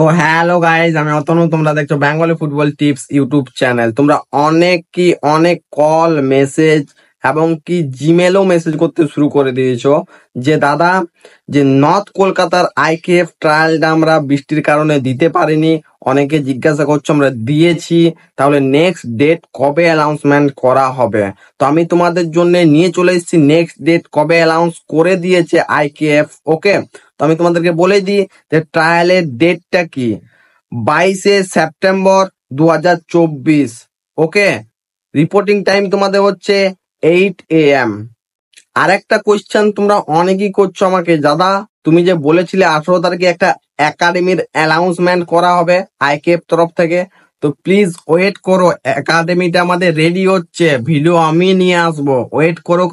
তো hello guys আমি অতনু তোমরা দেখছো Bengali football tips YouTube channel তোমরা অনেক কি অনেক কল মেসেজ এবং কি জিমেলও মেসেজ করতে শুরু করে দিয়েছো যে দাদা যে নর্থ কলকাতার আইকেএফ ট্রায়ালটা আমরা বৃষ্টির কারণে দিতে পারিনি অনেকে জিজ্ঞাসা করছো আমরা দিয়েছি তাহলে নেক্সট ডেট কবে অ্যানাউন্সমেন্ট করা হবে তো আমি তোমাদের জন্য নিয়ে চলে এসেছি নেক্সট ডেট কবে অ্যানাউন্স করে দিয়েছে আইকেএফ ওকে তো আমি তোমাদেরকে বলে দিই যে ট্রায়ালের ডেটটা কি বাইশে সেপ্টেম্বর দু ওকে রিপোর্টিং টাইম তোমাদের হচ্ছে এইট এ এম আর একটা কোয়েশ্চেন তোমরা অনেকেই করছো আমাকে দাদা তুমি যে বলেছিলে আঠারো তারিখে একটা একাডেমির অ্যানাউন্সমেন্ট করা হবে আইকেপ তরফ থেকে তো প্লিজ ওয়েট করো একাডেমিটা আমাদের রেডি হচ্ছে ভিডিও আমি নিয়ে আসবো ওয়েট করো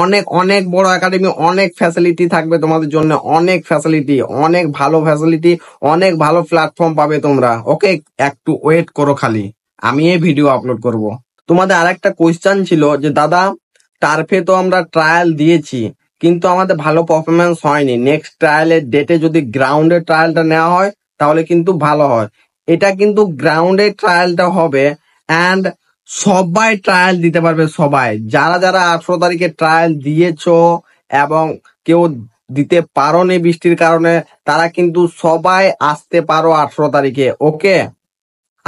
অনেক অনেক বড় একাডেমি অনেক ফ্যাসিলিটি থাকবে তোমাদের জন্য অনেক ফ্যাসিলিটি অনেক ভালো ফ্যাসিলিটি অনেক ভালো প্ল্যাটফর্ম পাবে তোমরা ওকে একটু ওয়েট করো খালি আমি এই ভিডিও আপলোড করব। তোমাদের আর একটা কোয়েশ্চেন ছিল যে দাদা টার্ফে তো আমরা ট্রায়াল দিয়েছি কিন্তু আমাদের ভালো পারফরমেন্স হয়নি নেক্সট ট্রায়ালের ডেটে যদি গ্রাউন্ডের ট্রায়ালটা নেওয়া হয় তাহলে কিন্তু ভালো হয় এটা কিন্তু গ্রাউন্ডের ট্রায়ালটা হবে অ্যান্ড সবাই ট্রায়াল দিতে পারবে সবাই যারা যারা আঠারো তারিখে ট্রায়াল দিয়েছ এবং কেউ দিতে পারো নি বৃষ্টির কারণে তারা কিন্তু সবাই আসতে পারো আঠারো তারিখে ওকে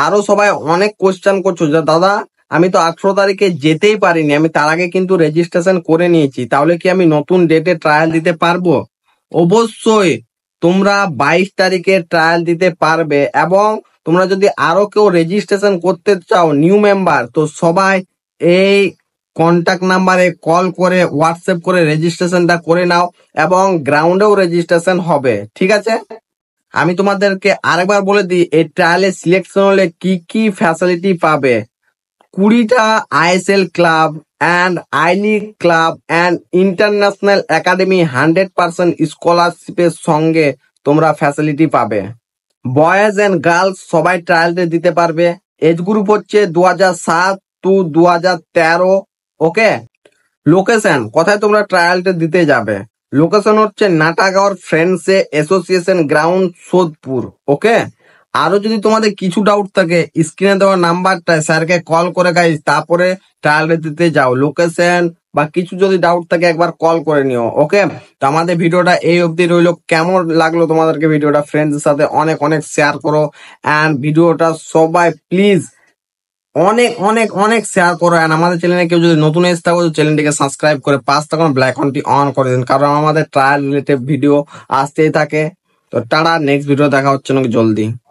আরো সবাই অনেক কোয়েশ্চেন করছো যে দাদা আমি তো আঠারো তারিখে যেতেই পারিনি আমি তার আগে কিন্তু রেজিস্ট্রেশন করে নিয়েছি তাহলে কি আমি নতুন ডেটে ট্রায়াল দিতে পারবো অবশ্যই তোমরা বাইশ তারিখে ট্রায়াল দিতে পারবে এবং তোমরা যদি আরো কেউ রেজিস্ট্রেশন করতে চাও নিউ মেম্বার তো সবাই এই কন্ট্যাক্ট নাম্বারে কল করে হোয়াটসঅ্যাপ করে রেজিস্ট্রেশনটা করে নাও এবং গ্রাউন্ডেও রেজিস্ট্রেশন হবে ঠিক আছে আমি তোমাদেরকে আরেকবার বলে দিই এই ট্রায়ালে সিলেকশন হলে কি কি ফ্যাসিলিটি পাবে কুড়িটা ISL club and league club and international academy hundred percent স্কলারশিপের সঙ্গে তোমরা ফ্যাসিলিটি পাবে বয়েজ অ্যান্ড গার্লস সবাই ট্রায়াল দিতে পারবে এজ গ্রুপ হচ্ছে দু হাজার সাত টু দু হাজার তেরো ওকে লোকেশন কোথায় তোমরা ট্রায়ালটা দিতে যাবে লোকেশন হচ্ছে নাটাগড় ফ্রেন্ডসে অ্যাসোসিয়েশন গ্রাউন্ড সোদপুর ওকে আরো যদি তোমাদের কিছু ডাউট থাকে স্ক্রিনে দেওয়া নাম্বারটা স্যারকে কল করে গাইজ তারপরে ট্রায়াল দিতে যাও লোকেশন বা কিছু যদি ডাউট থাকে একবার কল করে নিও ওকে তো আমাদের ভিডিওটা এই অবধি রইলো কেমন লাগলো তোমাদেরকে ভিডিওটা ফ্রেন্ডসের সাথে অনেক অনেক শেয়ার করো অ্যান্ড ভিডিওটা সবাই প্লিজ অনেক অনেক অনেক শেয়ার করো অ্যান্ড আমাদের চ্যানেলে কেউ যদি নতুন এসে থাকো চ্যানেলটিকে সাবস্ক্রাইব করে পাঁচ তখন ব্ল্যাক অনটি অন করে দিন কারণ আমাদের ট্রায়াল রিলেটেড ভিডিও আসতেই থাকে তো টাটা নেক্সট ভিডিও দেখা হচ্ছে নাকি জলদি